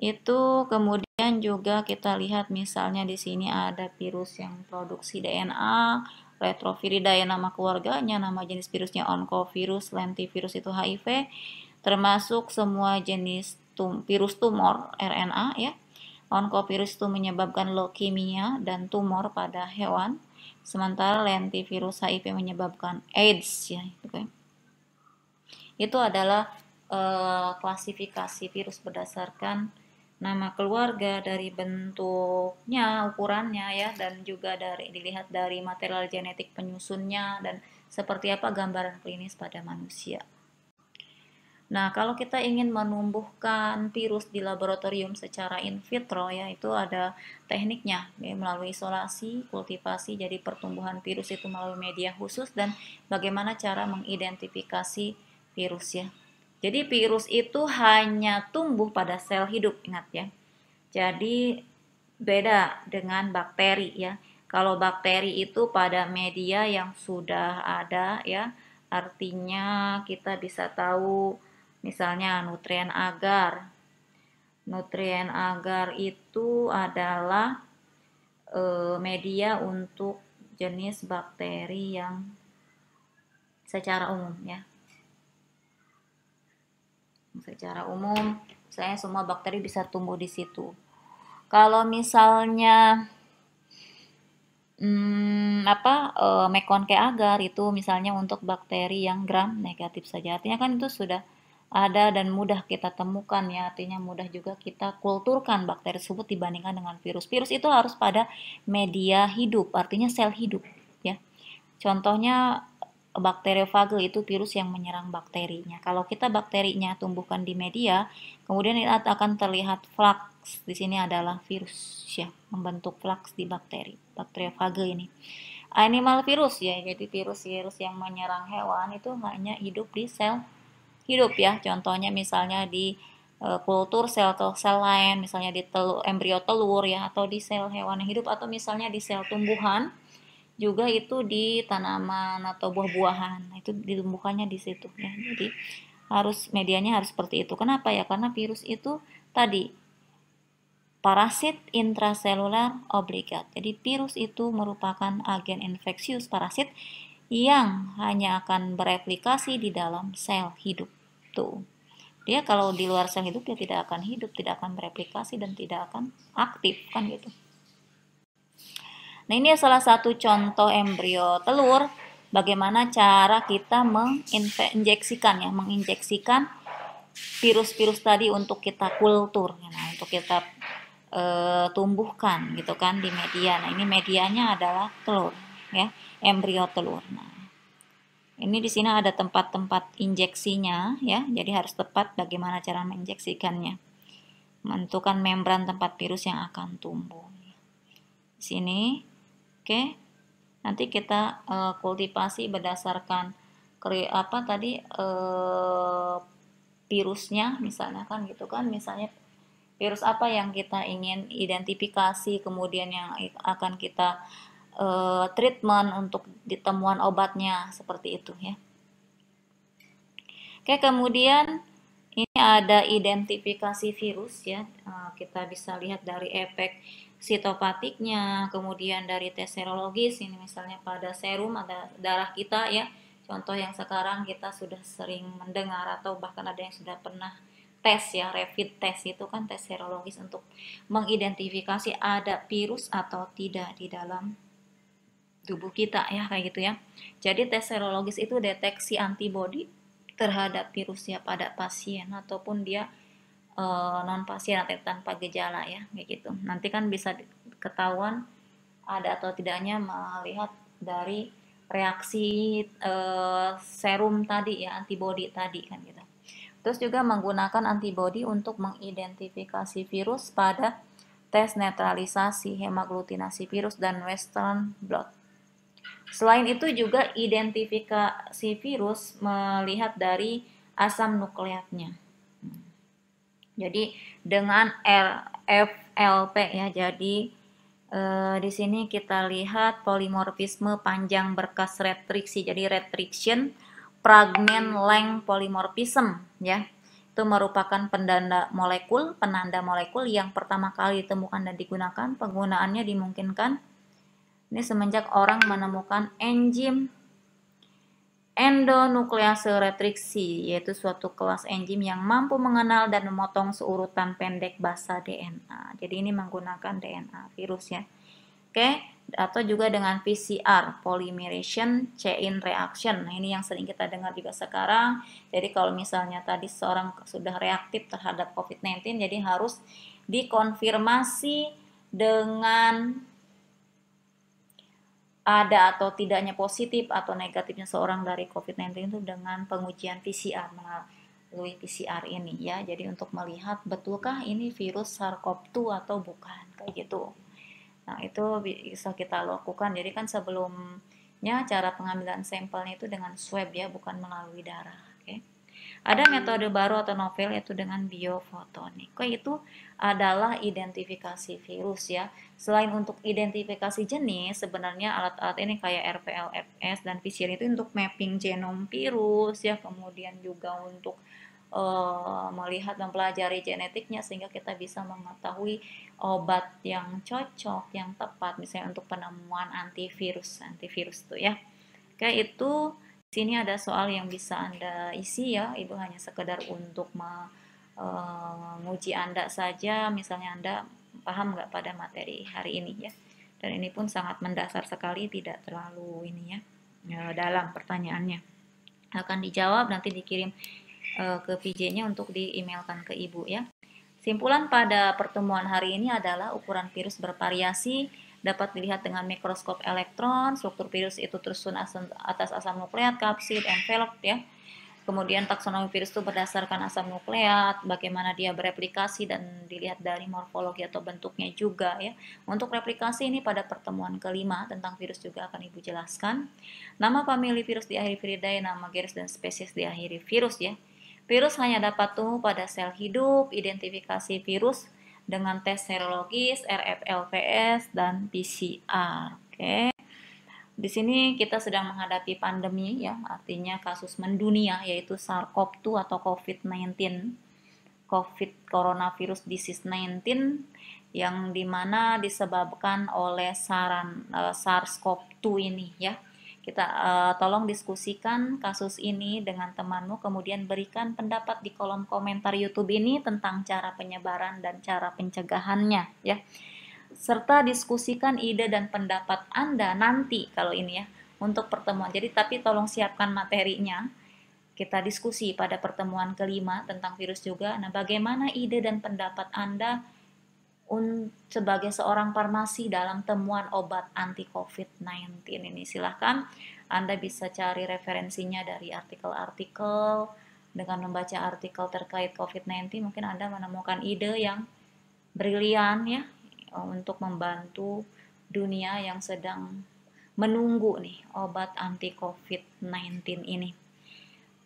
itu kemudian juga kita lihat misalnya di sini ada virus yang produksi DNA ya nama keluarganya nama jenis virusnya onkovirus lentivirus itu HIV termasuk semua jenis tum virus tumor RNA ya onkovirus itu menyebabkan leukemia dan tumor pada hewan sementara lentivirus HIV menyebabkan AIDS ya okay. Gitu itu adalah uh, klasifikasi virus berdasarkan nama keluarga, dari bentuknya, ukurannya ya, dan juga dari dilihat dari material genetik penyusunnya dan seperti apa gambaran klinis pada manusia. Nah, kalau kita ingin menumbuhkan virus di laboratorium secara in vitro, ya, itu ada tekniknya, ya, melalui isolasi, kultivasi, jadi pertumbuhan virus itu melalui media khusus, dan bagaimana cara mengidentifikasi virus, ya. Jadi virus itu hanya tumbuh pada sel hidup, ingat ya. Jadi beda dengan bakteri ya. Kalau bakteri itu pada media yang sudah ada ya, artinya kita bisa tahu misalnya nutrien agar. Nutrien agar itu adalah eh, media untuk jenis bakteri yang secara umum ya secara umum saya semua bakteri bisa tumbuh di situ kalau misalnya hmm, apa e, eh, mekonke agar itu misalnya untuk bakteri yang gram negatif saja artinya kan itu sudah ada dan mudah kita temukan ya artinya mudah juga kita kulturkan bakteri tersebut dibandingkan dengan virus virus itu harus pada media hidup artinya sel hidup ya contohnya bakteriofage itu virus yang menyerang bakterinya. Kalau kita bakterinya tumbuhkan di media, kemudian akan terlihat flux. Di sini adalah virus ya, membentuk flux di bakteri, bakteriofage ini. Animal virus ya, jadi virus-virus yang menyerang hewan itu hanya hidup di sel hidup ya. Contohnya misalnya di e, kultur sel atau sel lain, misalnya di telur, embrio telur ya, atau di sel hewan yang hidup, atau misalnya di sel tumbuhan juga itu di tanaman atau buah-buahan nah, itu ditumbuhkannya di situ ya jadi harus medianya harus seperti itu kenapa ya karena virus itu tadi parasit intraseluler obligat jadi virus itu merupakan agen infeksius parasit yang hanya akan bereplikasi di dalam sel hidup tuh dia kalau di luar sel hidup dia tidak akan hidup tidak akan bereplikasi dan tidak akan aktif kan gitu Nah, ini salah satu contoh embrio telur bagaimana cara kita menginjeksikan ya, menginjeksikan virus-virus tadi untuk kita kultur, ya, nah, untuk kita e, tumbuhkan gitu kan di media. Nah, ini medianya adalah telur ya, embrio telur. Nah, ini di sini ada tempat-tempat injeksinya ya, jadi harus tepat bagaimana cara menginjeksikannya. Menentukan membran tempat virus yang akan tumbuh. Di sini Oke. Nanti kita uh, kultivasi berdasarkan apa tadi uh, virusnya misalnya kan gitu kan misalnya virus apa yang kita ingin identifikasi kemudian yang akan kita uh, treatment untuk ditemuan obatnya seperti itu ya. Oke, kemudian ini ada identifikasi virus ya. Kita bisa lihat dari efek sitopatiknya, kemudian dari tes serologis ini misalnya pada serum ada darah kita ya. Contoh yang sekarang kita sudah sering mendengar atau bahkan ada yang sudah pernah tes ya, rapid test itu kan tes serologis untuk mengidentifikasi ada virus atau tidak di dalam tubuh kita ya kayak gitu ya. Jadi tes serologis itu deteksi antibodi terhadap virus ya pada pasien ataupun dia uh, non pasien atau tanpa gejala ya kayak gitu nanti kan bisa ketahuan ada atau tidaknya melihat dari reaksi uh, serum tadi ya antibody tadi kan gitu terus juga menggunakan antibody untuk mengidentifikasi virus pada tes netralisasi hemaglutinasi virus dan western blot. Selain itu juga identifikasi virus melihat dari asam nukleatnya. Jadi dengan rflp ya. Jadi eh, di sini kita lihat polimorfisme panjang berkas retriksi jadi retriction fragment length polymorphism ya itu merupakan penanda molekul penanda molekul yang pertama kali ditemukan dan digunakan penggunaannya dimungkinkan ini semenjak orang menemukan enzim endonuklease retriksi, yaitu suatu kelas enzim yang mampu mengenal dan memotong seurutan pendek basa DNA. Jadi ini menggunakan DNA virus ya. Oke, atau juga dengan PCR, polymerization chain reaction. Nah, ini yang sering kita dengar juga sekarang. Jadi kalau misalnya tadi seorang sudah reaktif terhadap COVID-19, jadi harus dikonfirmasi dengan ada atau tidaknya positif atau negatifnya seorang dari COVID-19 itu dengan pengujian PCR melalui PCR ini ya. Jadi untuk melihat betulkah ini virus SARS-CoV-2 atau bukan kayak gitu. Nah, itu bisa kita lakukan. Jadi kan sebelumnya cara pengambilan sampelnya itu dengan swab ya, bukan melalui darah. Ada metode baru atau novel yaitu dengan biofotonik. Itu adalah identifikasi virus ya. Selain untuk identifikasi jenis, sebenarnya alat-alat ini kayak RPLFS dan PCR itu untuk mapping genom virus ya, kemudian juga untuk Uh, melihat pelajari genetiknya sehingga kita bisa mengetahui obat yang cocok yang tepat misalnya untuk penemuan antivirus antivirus itu ya oke itu sini ada soal yang bisa Anda isi ya, Ibu hanya sekedar untuk menguji eh, Anda saja, misalnya Anda paham nggak pada materi hari ini ya. Dan ini pun sangat mendasar sekali, tidak terlalu ini ya, eh, dalam pertanyaannya. Akan dijawab, nanti dikirim eh, ke PJ-nya untuk di-emailkan ke Ibu ya. Simpulan pada pertemuan hari ini adalah ukuran virus bervariasi, dapat dilihat dengan mikroskop elektron, struktur virus itu tersusun atas asam nukleat, kapsid, envelop ya. Kemudian taksonomi virus itu berdasarkan asam nukleat, bagaimana dia bereplikasi dan dilihat dari morfologi atau bentuknya juga ya. Untuk replikasi ini pada pertemuan kelima tentang virus juga akan Ibu jelaskan. Nama famili virus diakhiri viridae, nama genus dan spesies diakhiri virus ya. Virus hanya dapat tumbuh pada sel hidup, identifikasi virus dengan tes serologis, rflvs dan PCR. Oke. Di sini kita sedang menghadapi pandemi ya, artinya kasus mendunia yaitu SARS-CoV-2 atau COVID-19. COVID coronavirus disease 19 yang dimana disebabkan oleh saran eh, SARS-CoV-2 ini ya kita uh, tolong diskusikan kasus ini dengan temanmu, kemudian berikan pendapat di kolom komentar YouTube ini tentang cara penyebaran dan cara pencegahannya, ya. Serta diskusikan ide dan pendapat Anda nanti kalau ini ya untuk pertemuan. Jadi tapi tolong siapkan materinya. Kita diskusi pada pertemuan kelima tentang virus juga. Nah, bagaimana ide dan pendapat Anda? sebagai seorang farmasi dalam temuan obat anti COVID-19 ini. Silahkan Anda bisa cari referensinya dari artikel-artikel, dengan membaca artikel terkait COVID-19 mungkin Anda menemukan ide yang brilian ya untuk membantu dunia yang sedang menunggu nih obat anti COVID-19 ini.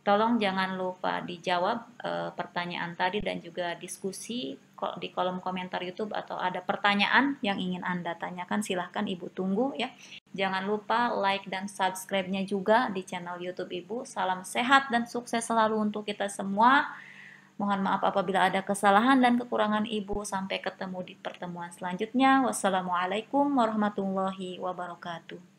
Tolong jangan lupa dijawab e, pertanyaan tadi dan juga diskusi di kolom komentar YouTube atau ada pertanyaan yang ingin Anda tanyakan silahkan Ibu tunggu ya. Jangan lupa like dan subscribe-nya juga di channel YouTube Ibu. Salam sehat dan sukses selalu untuk kita semua. Mohon maaf apabila ada kesalahan dan kekurangan Ibu. Sampai ketemu di pertemuan selanjutnya. Wassalamualaikum warahmatullahi wabarakatuh.